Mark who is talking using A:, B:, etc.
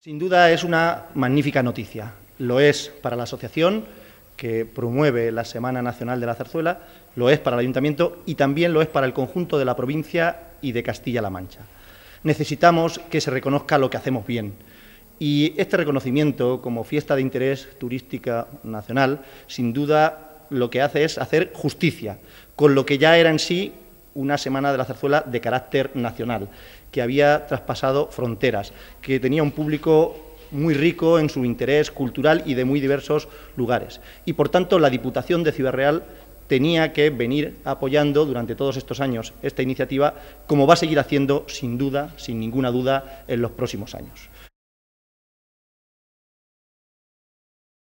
A: Sin duda es una
B: magnífica noticia. Lo es para la asociación que promueve la Semana Nacional de la Zarzuela, lo es para el ayuntamiento y también lo es para el conjunto de la provincia y de Castilla-La Mancha. Necesitamos que se reconozca lo que hacemos bien. Y este reconocimiento como fiesta de interés turística nacional, sin duda lo que hace es hacer justicia con lo que ya era en sí una semana de la zarzuela de carácter nacional, que había traspasado fronteras, que tenía un público muy rico en su interés cultural y de muy diversos lugares. Y por tanto, la Diputación de Ciudad Real tenía que venir apoyando durante todos estos años esta iniciativa, como va a seguir haciendo sin duda, sin ninguna duda, en los próximos años.